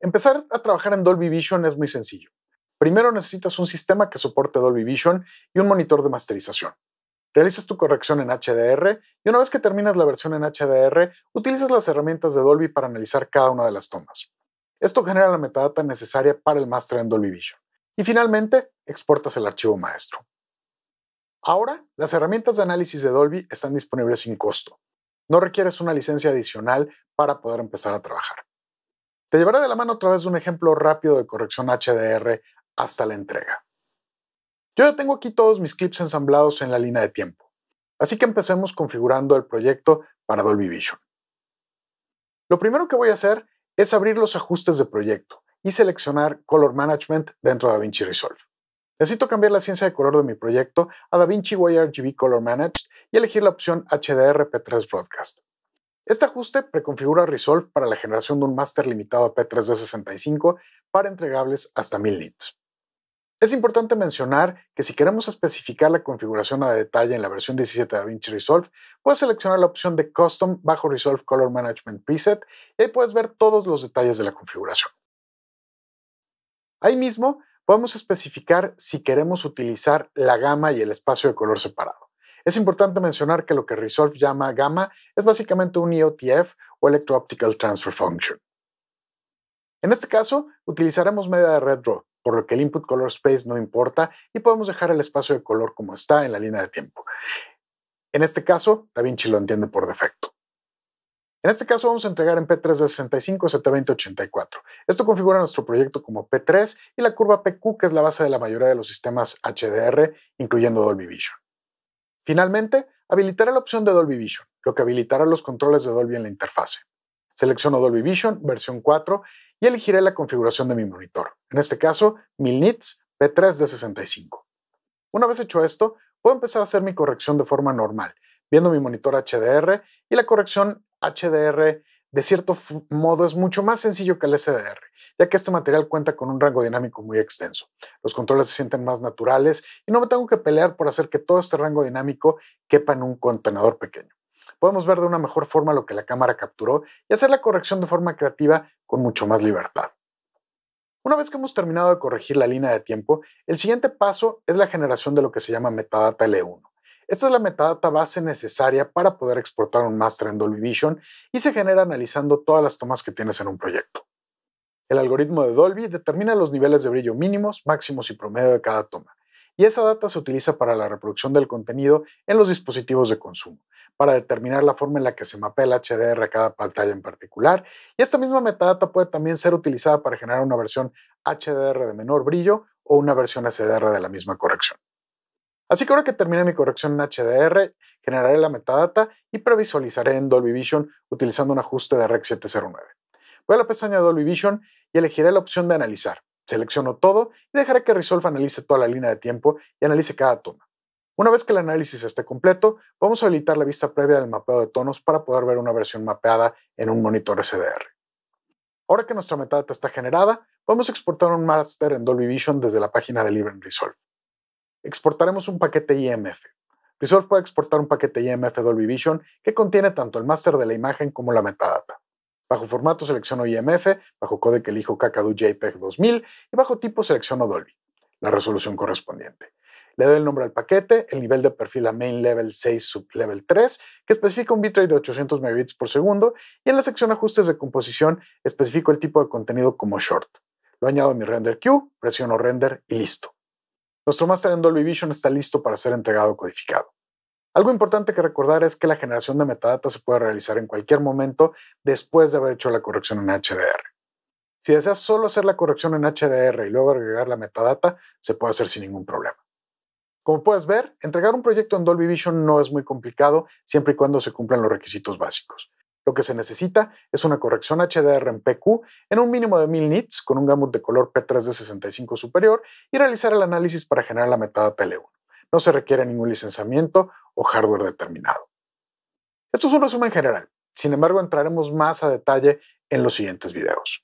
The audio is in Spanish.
Empezar a trabajar en Dolby Vision es muy sencillo. Primero necesitas un sistema que soporte Dolby Vision y un monitor de masterización. Realizas tu corrección en HDR y una vez que terminas la versión en HDR, utilizas las herramientas de Dolby para analizar cada una de las tomas. Esto genera la metadata necesaria para el máster en Dolby Vision. Y finalmente, exportas el archivo maestro. Ahora, las herramientas de análisis de Dolby están disponibles sin costo. No requieres una licencia adicional para poder empezar a trabajar. Te llevaré de la mano a través de un ejemplo rápido de corrección HDR hasta la entrega. Yo ya tengo aquí todos mis clips ensamblados en la línea de tiempo, así que empecemos configurando el proyecto para Dolby Vision. Lo primero que voy a hacer es abrir los ajustes de proyecto y seleccionar Color Management dentro de DaVinci Resolve. Necesito cambiar la ciencia de color de mi proyecto a DaVinci YRGB Color Managed y elegir la opción HDR P3 Broadcast. Este ajuste preconfigura Resolve para la generación de un master limitado a P3D65 para entregables hasta 1000 nits. Es importante mencionar que si queremos especificar la configuración a detalle en la versión 17 de DaVinci Resolve, puedes seleccionar la opción de Custom bajo Resolve Color Management Preset y ahí puedes ver todos los detalles de la configuración. Ahí mismo podemos especificar si queremos utilizar la gama y el espacio de color separado. Es importante mencionar que lo que Resolve llama gamma es básicamente un EOTF o Electro-Optical Transfer Function. En este caso, utilizaremos media de red por lo que el input color space no importa y podemos dejar el espacio de color como está en la línea de tiempo. En este caso, DaVinci lo entiende por defecto. En este caso vamos a entregar en P3 de 65 720 84. Esto configura nuestro proyecto como P3 y la curva PQ que es la base de la mayoría de los sistemas HDR, incluyendo Dolby Vision. Finalmente, habilitaré la opción de Dolby Vision, lo que habilitará los controles de Dolby en la interfase. Selecciono Dolby Vision, versión 4, y elegiré la configuración de mi monitor, en este caso 1000 nits P3 de 65. Una vez hecho esto, puedo empezar a hacer mi corrección de forma normal, viendo mi monitor HDR y la corrección HDR de cierto modo es mucho más sencillo que el SDR, ya que este material cuenta con un rango dinámico muy extenso. Los controles se sienten más naturales y no me tengo que pelear por hacer que todo este rango dinámico quepa en un contenedor pequeño. Podemos ver de una mejor forma lo que la cámara capturó y hacer la corrección de forma creativa con mucho más libertad. Una vez que hemos terminado de corregir la línea de tiempo, el siguiente paso es la generación de lo que se llama metadata L1. Esta es la metadata base necesaria para poder exportar un master en Dolby Vision y se genera analizando todas las tomas que tienes en un proyecto. El algoritmo de Dolby determina los niveles de brillo mínimos, máximos y promedio de cada toma, y esa data se utiliza para la reproducción del contenido en los dispositivos de consumo, para determinar la forma en la que se mapea el HDR a cada pantalla en particular, y esta misma metadata puede también ser utilizada para generar una versión HDR de menor brillo o una versión HDR de la misma corrección. Así que ahora que termine mi corrección en HDR, generaré la metadata y previsualizaré en Dolby Vision utilizando un ajuste de Rec 709. Voy a la pestaña Dolby Vision y elegiré la opción de analizar. Selecciono todo y dejaré que Resolve analice toda la línea de tiempo y analice cada toma. Una vez que el análisis esté completo, vamos a habilitar la vista previa del mapeo de tonos para poder ver una versión mapeada en un monitor SDR. Ahora que nuestra metadata está generada, vamos a exportar un master en Dolby Vision desde la página de Libre Resolve exportaremos un paquete IMF. Resolve puede exportar un paquete IMF Dolby Vision que contiene tanto el máster de la imagen como la metadata. Bajo formato selecciono IMF, bajo codec elijo Kakadu JPEG 2000 y bajo tipo selecciono Dolby, la resolución correspondiente. Le doy el nombre al paquete, el nivel de perfil a Main Level 6 Sub Level 3, que especifica un bitrate de 800 megabits por segundo, y en la sección ajustes de composición especifico el tipo de contenido como short. Lo añado a mi render queue, presiono render y listo nuestro máster en Dolby Vision está listo para ser entregado codificado. Algo importante que recordar es que la generación de metadata se puede realizar en cualquier momento después de haber hecho la corrección en HDR. Si deseas solo hacer la corrección en HDR y luego agregar la metadata, se puede hacer sin ningún problema. Como puedes ver, entregar un proyecto en Dolby Vision no es muy complicado siempre y cuando se cumplan los requisitos básicos. Lo que se necesita es una corrección HDR en PQ en un mínimo de 1000 nits con un gamut de color P3 d 65 superior y realizar el análisis para generar la metadata L1. No se requiere ningún licenciamiento o hardware determinado. Esto es un resumen general, sin embargo entraremos más a detalle en los siguientes videos.